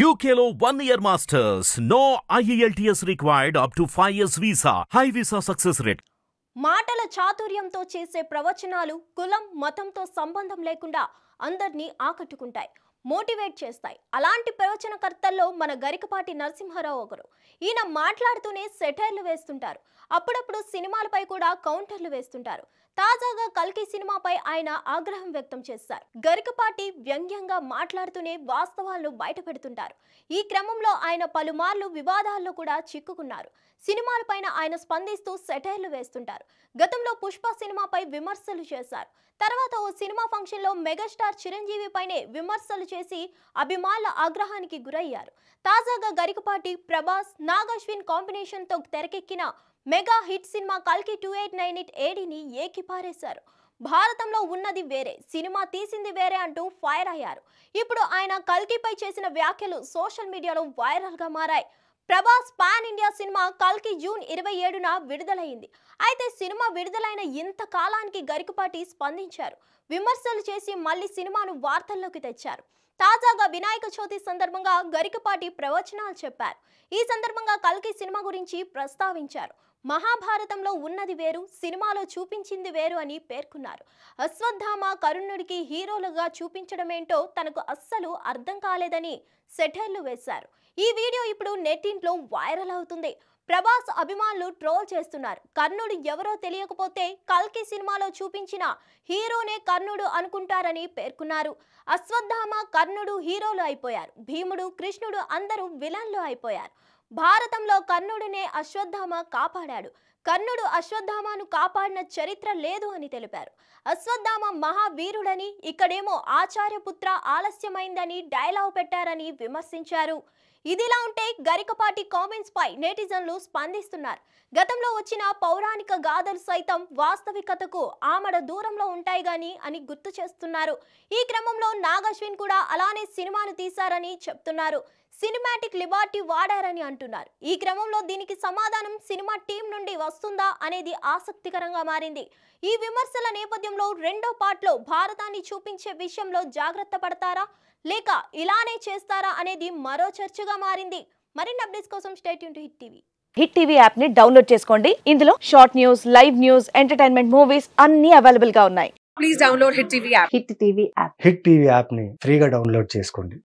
యూకేలో one year masters no IELTS required up to five years visa high visa success rate మాటల చాతుర్యంతో చేసే ప్రవచనాలు కులం మతంతో సంబంధం లేకుండా అందరినీ ఆకట్టుకుంటాయి మోటివేట్ చేస్తాయి అలాంటి ప్రవచనకర్తల్లో మన గరికపాటి నరసింహారావు ఒకరు ఈయన మాట్లాడుతూనే సెటైర్లు వేస్తుంటారు అప్పుడప్పుడు సినిమాలపై కూడా కౌంటర్లు వేస్తుంటారు తాజాగా కల్కి సినిమాపై ఆయన ఆగ్రహం వ్యక్తం చేశారు గరికపాటి వ్యంగ్యంగా మాట్లాడుతూనే వాస్తవాలను బయటపెడుతుంటారు ఈ క్రమంలో ఆయన పలుమార్లు వివాదాల్లో కూడా చిక్కుకున్నారు సినిమాలపైన ఆయన స్పందిస్తూ సెటైర్లు వేస్తుంటారు గతంలో పుష్ప సినిమాపై విమర్శలు చేశారు తర్వాత ఓ సినిమా ఫంక్షన్లో మెగాస్టార్ చిరంజీవి పైనే విమర్శలు చేసి అభిమానుల ఆగ్రహానికి గురయ్యారు తాజాగా గరికపాటి ప్రభాస్ నాగాశ్విన్ కాంబినేషన్తో తెరకెక్కిన మెగా హిట్ సినిమా కల్కి టూ ఎయిట్ నైన్ ఎయిట్ ఏడీని ఏకిపారేశారు భారతంలో ఉన్నది వేరే సినిమా తీసింది వేరే అంటూ ఫైర్ అయ్యారు ఇప్పుడు ఆయన కల్కిపై చేసిన వ్యాఖ్యలు సోషల్ మీడియాలో వైరల్గా మారాయి ప్రభాస్ పాన్ ఇండియా సినిమా కల్కి జూన్ ఇరవై ఏడున విడుదలైంది అయితే సినిమా విడుదలైన ఇంత కాలానికి గరికపాటి స్పందించారు విమర్శలు చేసి మళ్ళీ సినిమాను వార్తల్లోకి తెచ్చారు తాజాగా వినాయక చవితి సందర్భంగా గరికపాటి ప్రవచనాలు చెప్పారు ఈ సందర్భంగా కల్కి సినిమా గురించి ప్రస్తావించారు మహాభారతంలో ఉన్నది వేరు సినిమాలో చూపించింది వేరు అని పేర్కొన్నారు అశ్వత్థామ కరుణుడికి హీరోలుగా చూపించడమేంటో తనకు అస్సలు అర్థం కాలేదని సెటైర్లు వేశారు ఈ వీడియో ఇప్పుడు నెట్టింట్లో వైరల్ అవుతుంది ప్రభాస్ అభిమానులు ట్రోల్ చేస్తున్నారు కర్ణుడు ఎవరో తెలియకపోతే కల్కి సినిమాలో చూపించిన హీరోనే కర్ణుడు అనుకుంటారని పేర్కొన్నారు అశ్వత్థామ కర్ణుడు హీరోలు అయిపోయారు భీముడు కృష్ణుడు అందరూ విలన్లు అయిపోయారు భారతంలో కర్ణుడినే అశ్వత్థామ కాపాడాడు కర్ణుడు అశ్వత్థామను కాపాడిన చరిత్ర లేదు అని తెలిపారు అశ్వత్థామ మహావీరుడని ఇక్కడేమో ఆచార్యపుత్ర ఆలస్యమైందని డైలాగ్ పెట్టారని విమర్శించారు ఇదిలా ఉంటే గరికపాటి కామెంట్స్ పై నెటిజన్లు స్పందిస్తున్నారు గతంలో వచ్చిన పౌరాణిక గాథలు సైతం వాస్తవికతకు ఆమడ దూరంలో ఉంటాయి గాని అని గుర్తు చేస్తున్నారు ఈ క్రమంలో నాగశ్విన్ కూడా అలానే సినిమాను తీశారని చెప్తున్నారు సినిమాటిక్ లిబార్టీ వాడారని అంటున్నారు ఈ క్రమంలో దీనికి సమాధానం సినిమా టీం నుండి వస్తుందా అనేది ఆసక్తికరంగా మారింది ఈ విమర్శల నేపథ్యంలో రెండో పార్ట్లో భారతాన్ని చూపించే విషయంలో జాగ్రత్త పడతారా లేక ఇలానే చేస్తారా అనేది మరో చర్చగా మారింది మరిన్ని అప్డేట్స్ కోసం state to Hit TV Hit TV app ని డౌన్లోడ్ చేసుకోండి ఇందులో short news live news entertainment movies అన్ని అవైలబుల్ గా ఉన్నాయి please download Hit TV app Hit TV app Hit TV app ని ఫ్రీగా డౌన్లోడ్ చేసుకోండి